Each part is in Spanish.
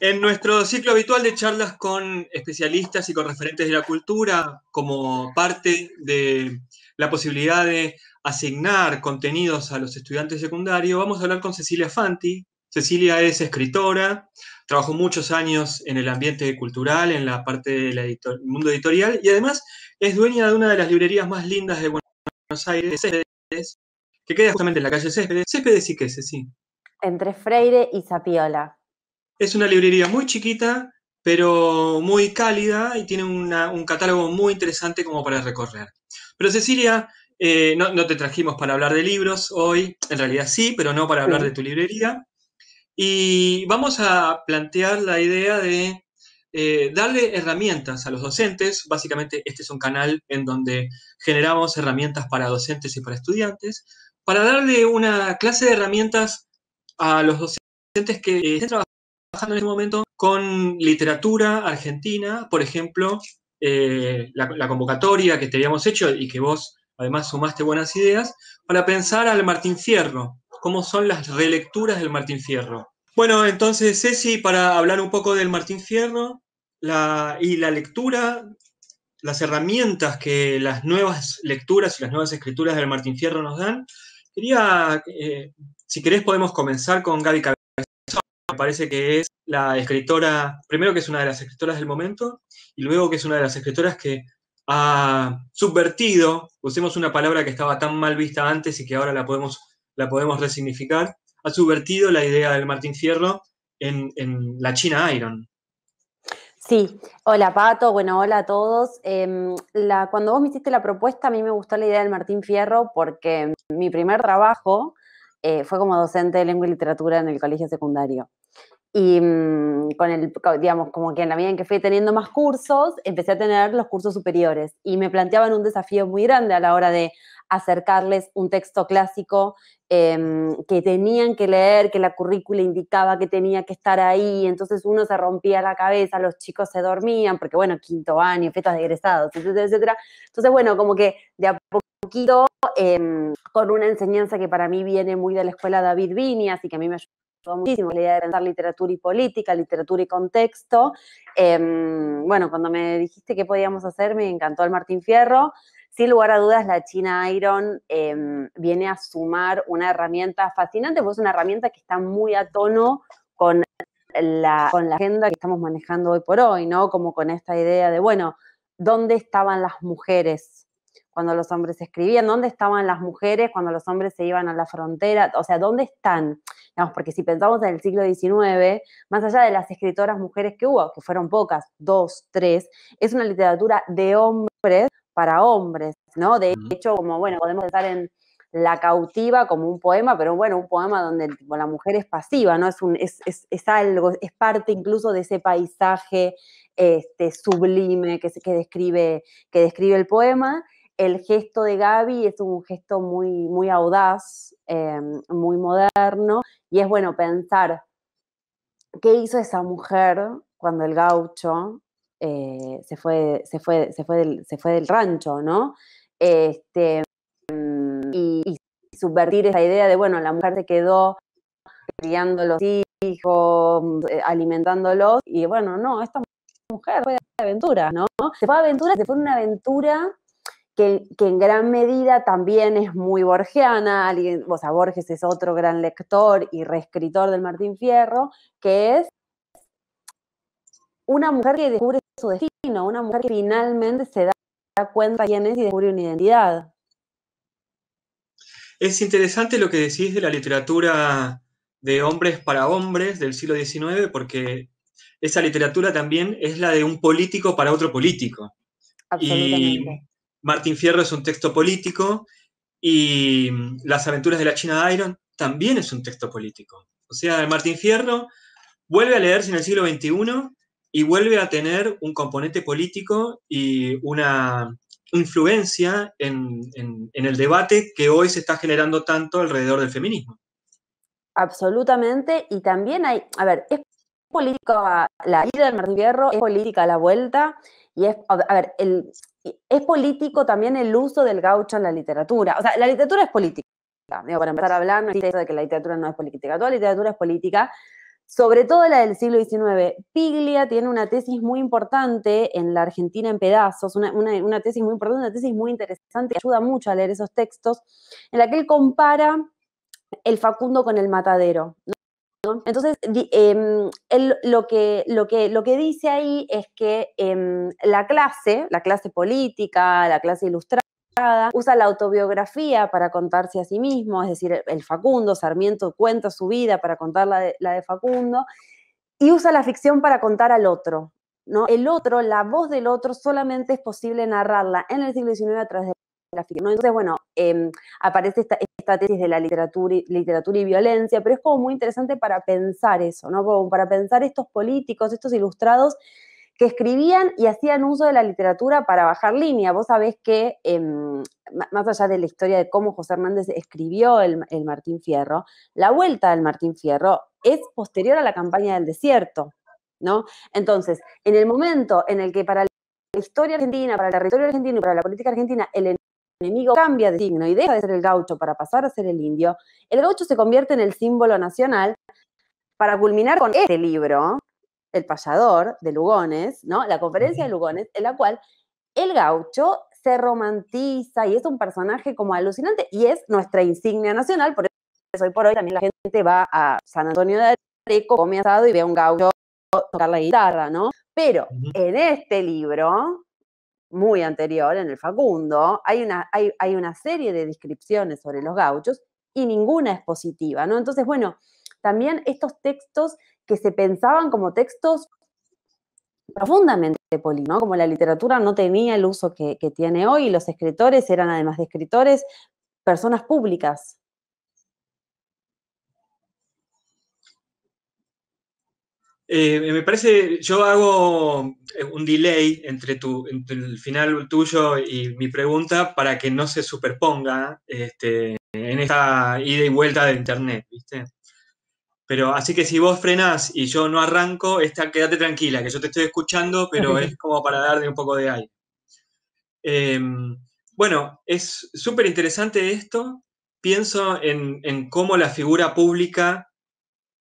En nuestro ciclo habitual de charlas con especialistas y con referentes de la cultura, como parte de la posibilidad de asignar contenidos a los estudiantes secundarios, vamos a hablar con Cecilia Fanti. Cecilia es escritora, trabajó muchos años en el ambiente cultural, en la parte del mundo editorial, y además es dueña de una de las librerías más lindas de Buenos Aires, Céspedes, que queda justamente en la calle Céspedes. Céspedes y qué, sí. Entre Freire y Zapiola. Es una librería muy chiquita, pero muy cálida y tiene un catálogo muy interesante como para recorrer. Pero Cecilia, eh, no, te trajimos para hablar de libros hoy, en realidad sí, pero no para hablar de tu librería. Y vamos a plantear la idea de eh, darle herramientas a los docentes. Básicamente este es un canal en donde generamos herramientas para docentes y para estudiantes, para darle una clase de herramientas a los docentes que estén en este momento con literatura argentina, por ejemplo, eh, la, convocatoria que te habíamos hecho y que vos además sumaste buenas ideas, para pensar al Martín Fierro, cómo son las relecturas del Martín Fierro. Bueno, entonces Ceci, para hablar un poco del Martín Fierro la, y la lectura, las herramientas que las nuevas lecturas y las nuevas escrituras del Martín Fierro nos dan, quería, eh, si querés podemos comenzar con Gaby parece que es la escritora, primero que es una de las escritoras del momento, y luego que es una de las escritoras que ha subvertido, usemos una palabra que estaba tan mal vista antes y que ahora la podemos, la podemos resignificar, ha subvertido la idea del Martín Fierro en, la China Iron. Sí, hola Pato, bueno, hola a todos. Em, cuando vos me hiciste la propuesta, a mí me gustó la idea del Martín Fierro porque mi primer trabajo eh, fue como docente de lengua y literatura en el colegio secundario. Y mm, con el, digamos, como que en la medida en que fui teniendo más cursos, empecé a tener los cursos superiores y me planteaban un desafío muy grande a la hora de acercarles un texto clásico em, que tenían que leer, que la currícula indicaba que tenía que estar ahí, entonces uno se rompía la cabeza, los chicos se dormían, porque bueno, quinto año, fiestas de egresados, etcétera, etcétera. Entonces, bueno, como que de a poquito, em, con una enseñanza que para mí viene muy de la escuela David Vinias y que a mí me muchísimo la idea de pensar literatura y política, literatura y contexto. Em, bueno, cuando me dijiste qué podíamos hacer, me encantó el Martín Fierro. Sin lugar a dudas, la China Iron em, viene a sumar una herramienta fascinante, pues una herramienta que está muy a tono con con la agenda que estamos manejando hoy por hoy, ¿no? Como con esta idea de, bueno, ¿dónde estaban las mujeres cuando los hombres escribían, dónde estaban las mujeres cuando los hombres se iban a la frontera, o sea, dónde están, digamos, porque si pensamos en el siglo XIX, más allá de las escritoras mujeres que hubo, que fueron pocas, dos, tres, es una literatura de hombres para hombres, ¿no? De hecho, como, bueno, podemos pensar en La cautiva como un poema, pero bueno, un poema donde la mujer es pasiva, ¿no? Es, algo, es parte incluso de ese paisaje este, sublime que, describe, que describe el poema el gesto de Gaby es un gesto muy, muy audaz, eh, muy moderno, y es bueno pensar qué hizo esa mujer cuando el gaucho eh, se, fue, se, fue, se, fue del, se fue del rancho, ¿no? Este, y, subvertir esa idea de, bueno, la mujer se quedó criando los hijos, alimentándolos, y bueno, no, esta mujer fue de aventura, ¿no? Se fue a aventura, se fue una aventura que, en gran medida también es muy borgiana, alguien, o sea, Borges es otro gran lector y reescritor del Martín Fierro, que es una mujer que descubre su destino, una mujer que finalmente se da cuenta quién es y descubre una identidad. Es interesante lo que decís de la literatura de hombres para hombres del siglo XIX, porque esa literatura también es la de un político para otro político. Absolutamente. Martín Fierro es un texto político y Las aventuras de la China de Iron también es un texto político. O sea, Martín Fierro vuelve a leerse en el siglo XXI y vuelve a tener un componente político y una influencia en, el debate que hoy se está generando tanto alrededor del feminismo. Absolutamente, y también hay, a ver, es política la ida del Martín Fierro, es política la vuelta, y es, a ver, el, es político también el uso del gaucho en la literatura. O sea, la literatura es política. para empezar a hablar, de que la literatura no es política. Toda la literatura es política, sobre todo la del siglo XIX. Piglia tiene una tesis muy importante en La Argentina en pedazos, una, tesis muy importante, una tesis muy interesante, que ayuda mucho a leer esos textos, en la que él compara el Facundo con el matadero. Entonces, em, lo que, lo, que, lo que dice ahí es que em, la clase, la clase política, la clase ilustrada, usa la autobiografía para contarse a sí mismo, es decir, el Facundo, Sarmiento cuenta su vida para contar la de, Facundo, y usa la ficción para contar al otro. ¿no? El otro, la voz del otro, solamente es posible narrarla en el siglo XIX a través de la ficción. Entonces, bueno, em, aparece esta, esta tesis de la literatura y, literatura y violencia, pero es como muy interesante para pensar eso, ¿no? Como para pensar estos políticos, estos ilustrados que escribían y hacían uso de la literatura para bajar línea. Vos sabés que, em, más allá de la historia de cómo José Hernández escribió el, el, Martín Fierro, la vuelta del Martín Fierro es posterior a la campaña del desierto, ¿no? Entonces, en el momento en el que para la historia argentina, para el territorio argentino y para la política argentina, el enemigo cambia de signo y deja de ser el gaucho para pasar a ser el indio, el gaucho se convierte en el símbolo nacional para culminar con este libro, El payador de Lugones, ¿no? La conferencia de Lugones, en la cual el gaucho se romantiza y es un personaje como alucinante y es nuestra insignia nacional, por eso hoy por hoy también la gente va a San Antonio de Areco, come asado y ve a un gaucho tocar la guitarra, ¿no? Pero en este libro, muy anterior, en el Facundo, hay una, hay, una serie de descripciones sobre los gauchos y ninguna es positiva, ¿no? Entonces, bueno, también estos textos que se pensaban como textos profundamente poli, ¿no? Como la literatura no tenía el uso que, tiene hoy, los escritores eran, además de escritores, personas públicas, Eh, me parece, yo hago eh, un delay entre, el final tuyo y mi pregunta para que no se superponga este, en esta ida y vuelta de internet, Pero así que si vos frenás y yo no arranco, esta, quédate tranquila, que yo te estoy escuchando, pero es como para darle un poco de aire. Em, bueno, es súper interesante esto. Pienso en, cómo la figura pública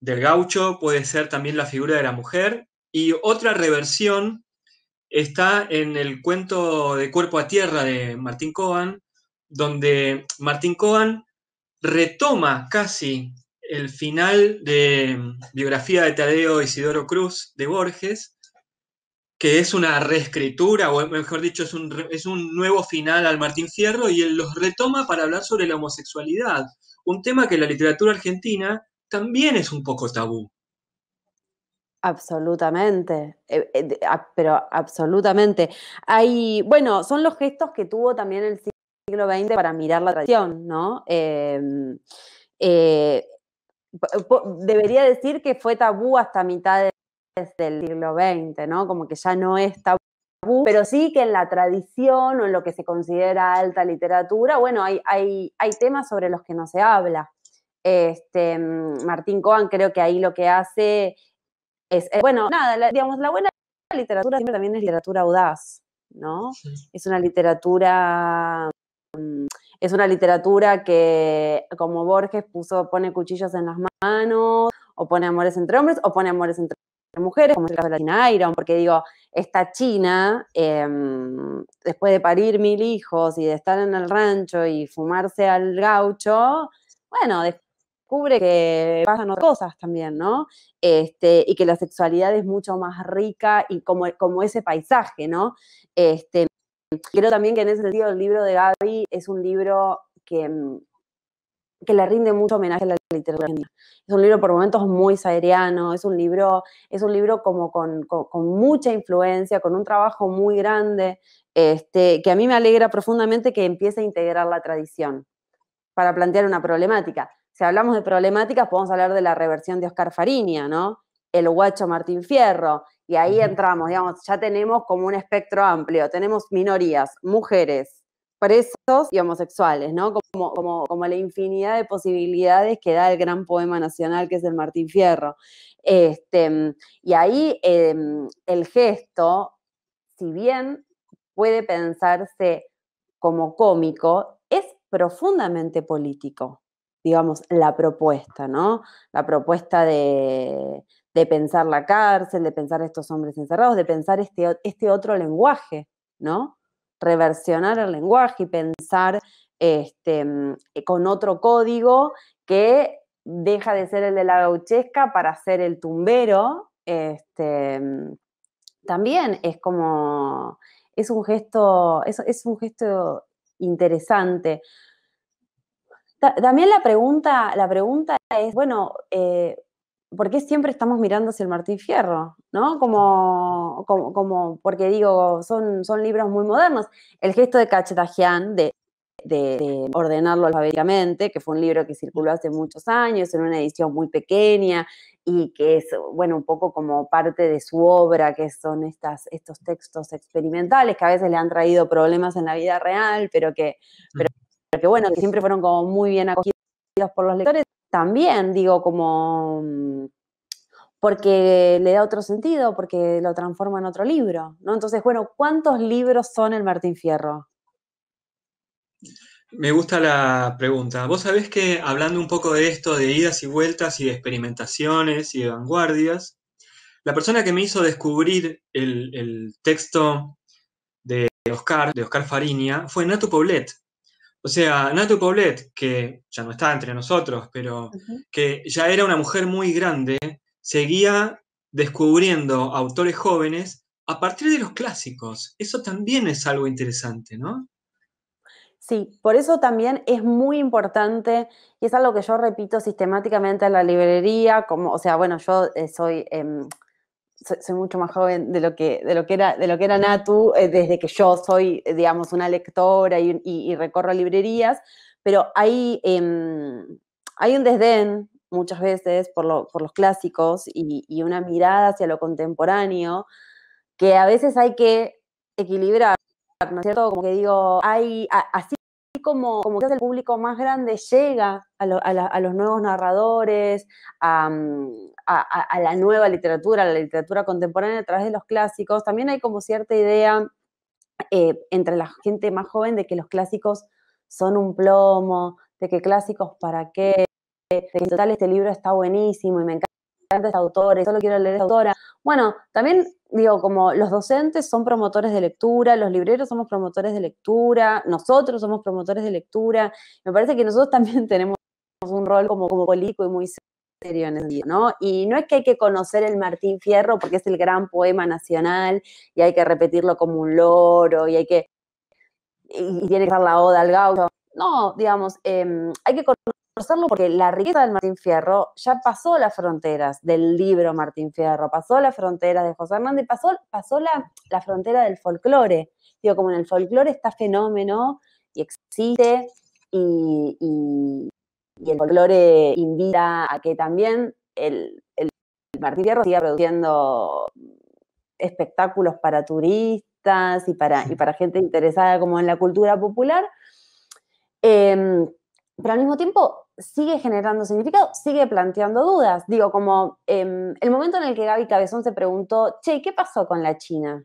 del gaucho, puede ser también la figura de la mujer. Y otra reversión está en el cuento de Cuerpo a Tierra de Martín Cohen, donde Martín Cohen retoma casi el final de mm, biografía de Tadeo Isidoro Cruz de Borges, que es una reescritura, o mejor dicho, es un, es un nuevo final al Martín Fierro, y él los retoma para hablar sobre la homosexualidad, un tema que la literatura argentina también es un poco tabú. Absolutamente, eh, eh, pero absolutamente. Hay, bueno, son los gestos que tuvo también el siglo XX para mirar la tradición, ¿no? Em, eh, debería decir que fue tabú hasta mitad del siglo XX, ¿no? Como que ya no es tabú pero sí que en la tradición o en lo que se considera alta literatura, bueno, hay temas sobre los que no se habla. Este, mm, Martín Coan creo que ahí lo que hace es, eh, bueno, nada, digamos, la buena literatura siempre también es literatura audaz, ¿no? Es una literatura, mm, es una literatura que, como Borges puso, pone cuchillos en las manos, o pone amores entre hombres, o pone amores entre mujeres, como es de la China Iron, porque digo, esta China, em, después de parir mil hijos y de estar en el rancho y fumarse al gaucho, bueno, después descubre que pasan otras cosas también, ¿no? Este, y que la sexualidad es mucho más rica y como, como ese paisaje, ¿no? Este, creo también que en ese sentido el libro de Gaby es un libro que, mm, que le rinde mucho homenaje a la literatura Es un libro por momentos muy saeriano, es un libro, es un libro como con, con, con, mucha influencia, con un trabajo muy grande, este, que a mí me alegra profundamente que empiece a integrar la tradición para plantear una problemática si hablamos de problemáticas, podemos hablar de la reversión de Oscar Fariña, ¿no? El guacho Martín Fierro. Y ahí entramos, digamos, ya tenemos como un espectro amplio. Tenemos minorías, mujeres, presos y homosexuales, ¿no? Como, la infinidad de posibilidades que da el gran poema nacional que es el Martín Fierro. Este, y ahí em, el gesto, si bien puede pensarse como cómico, es profundamente político digamos, la propuesta, ¿no? La propuesta de, pensar la cárcel, de pensar estos hombres encerrados, de pensar este, este otro lenguaje, ¿no? Reversionar el lenguaje y pensar este, mm, eh, con otro código que deja de ser el de la gauchesca para ser el tumbero. Este, mm, también es como, es un gesto, es, es un gesto interesante. También la pregunta, la pregunta es, bueno, eh, ¿por qué siempre estamos mirando hacia el Martín Fierro? ¿No? Como, como, porque digo, son, son libros muy modernos. El gesto de Cachetajian, de, de, ordenarlo alfabéticamente, que fue un libro que circuló hace muchos años en una edición muy pequeña y que es, bueno, un poco como parte de su obra, que son estas, estos textos experimentales que a veces le han traído problemas en la vida real, pero que, pero que bueno, que siempre fueron como muy bien acogidos por los lectores, también digo como mm, porque le da otro sentido, porque lo transforma en otro libro, ¿no? Entonces, bueno, ¿cuántos libros son el Martín Fierro? Me gusta la pregunta. Vos sabés que hablando un poco de esto, de idas y vueltas y de experimentaciones y de vanguardias, la persona que me hizo descubrir el, texto de Oscar, de Oscar Fariña, fue Natu Poblet, o sea, Nato Poblet, que ya no está entre nosotros, pero que ya era una mujer muy grande, seguía descubriendo autores jóvenes a partir de los clásicos. Eso también es algo interesante, ¿no? Sí, por eso también es muy importante y es algo que yo repito sistemáticamente en la librería, como, o sea, bueno, yo eh, soy... Em, soy mucho más joven de lo que, de lo que, era, de lo que era Natu, eh, desde que yo soy, eh, digamos, una lectora y, recorro librerías, pero hay, em, hay un desdén muchas veces por, lo, por los clásicos y, y, una mirada hacia lo contemporáneo que a veces hay que equilibrar, ¿no es cierto? Como que digo, hay, así como, como quizás el público más grande llega a, los nuevos narradores, a, la nueva literatura, a la literatura contemporánea a través de los clásicos, también hay como cierta idea eh, entre la gente más joven de que los clásicos son un plomo, de que clásicos para qué, de que total este libro está buenísimo y me encanta este autor, solo quiero leer esta autora. Bueno, también digo, como los docentes son promotores de lectura, los libreros somos promotores de lectura, nosotros somos promotores de lectura, me parece que nosotros también tenemos un rol como, como político y muy serio en el día ¿no? Y no es que hay que conocer el Martín Fierro porque es el gran poema nacional y hay que repetirlo como un loro y hay que, y, tiene que dar la oda al gaucho. No, digamos, em, hay que conocer porque la riqueza del Martín Fierro ya pasó las fronteras del libro Martín Fierro, pasó las fronteras de José Hernández, pasó, pasó la, frontera del folclore. Digo, como en el folclore está fenómeno y existe y, el folclore invita a que también el, Martín Fierro siga produciendo espectáculos para turistas y para, y para gente interesada como en la cultura popular. Em, pero al mismo tiempo sigue generando significado, sigue planteando dudas. Digo, como em, el momento en el que Gaby Cabezón se preguntó, che, ¿qué pasó con la China?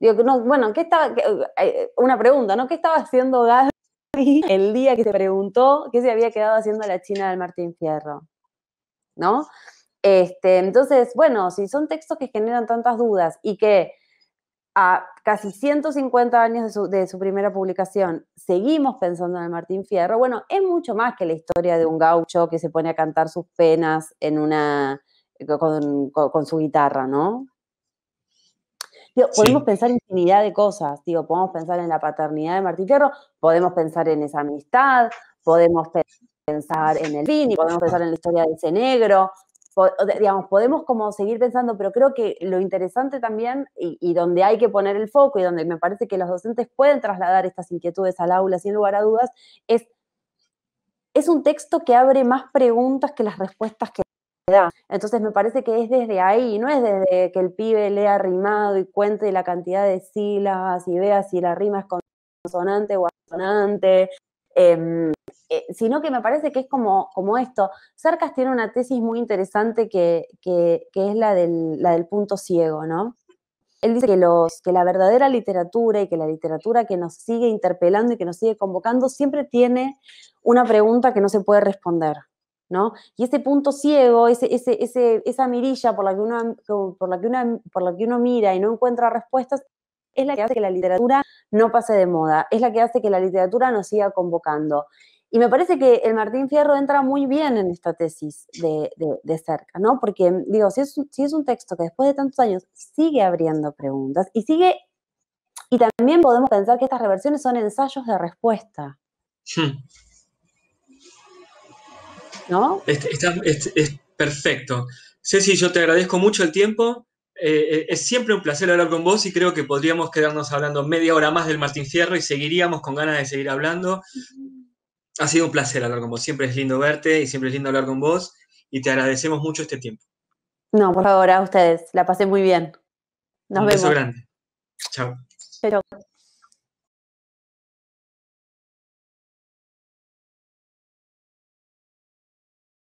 Digo, no, bueno, ¿qué estaba, eh, eh, una pregunta, ¿no? ¿Qué estaba haciendo Gaby el día que se preguntó qué se había quedado haciendo la China del Martín Fierro? ¿No? Este, entonces, bueno, si son textos que generan tantas dudas y que a casi 150 años de su, primera publicación, seguimos pensando en el Martín Fierro, bueno, es mucho más que la historia de un gaucho que se pone a cantar sus penas en una, eh, con, su guitarra, ¿no? podemos pensar pensar infinidad de cosas, digo, podemos pensar en la paternidad de Martín Fierro, podemos pensar en esa amistad, podemos pensar en el fin, podemos pensar en la historia de ese negro, digamos, podemos como seguir pensando, pero creo que lo interesante también y, donde hay que poner el foco y donde me parece que los docentes pueden trasladar estas inquietudes al aula sin lugar a dudas, es, es un texto que abre más preguntas que las respuestas que da. Entonces me parece que es desde ahí, no es desde que el pibe lea rimado y cuente la cantidad de sílabas y vea si la rima es consonante o asonante. Em, eh, sino que me parece que es como, como esto. Cercas tiene una tesis muy interesante que, es la del, la del punto ciego, ¿no? Él dice que, los, que la verdadera literatura y que la literatura que nos sigue interpelando y que nos sigue convocando siempre tiene una pregunta que no se puede responder. ¿no? Y ese punto ciego, ese, esa mirilla por la, que uno, por, la que uno, por la que uno mira y no encuentra respuestas, es la que hace que la literatura no pase de moda, es la que hace que la literatura nos siga convocando. Y me parece que el Martín Fierro entra muy bien en esta tesis de, cerca, ¿no? Porque, digo, si es, si es un texto que después de tantos años sigue abriendo preguntas y sigue y también podemos pensar que estas reversiones son ensayos de respuesta. Hmm. ¿No? Es, perfecto. Ceci, yo te agradezco mucho el tiempo. Eh, eh, es siempre un placer hablar con vos y creo que podríamos quedarnos hablando media hora más del Martín Fierro y seguiríamos con ganas de seguir hablando ha sido un placer hablar con vos. Siempre es lindo verte y siempre es lindo hablar con vos. Y te agradecemos mucho este tiempo. No, por favor, a ustedes. La pasé muy bien. Nos un beso grande. Chao.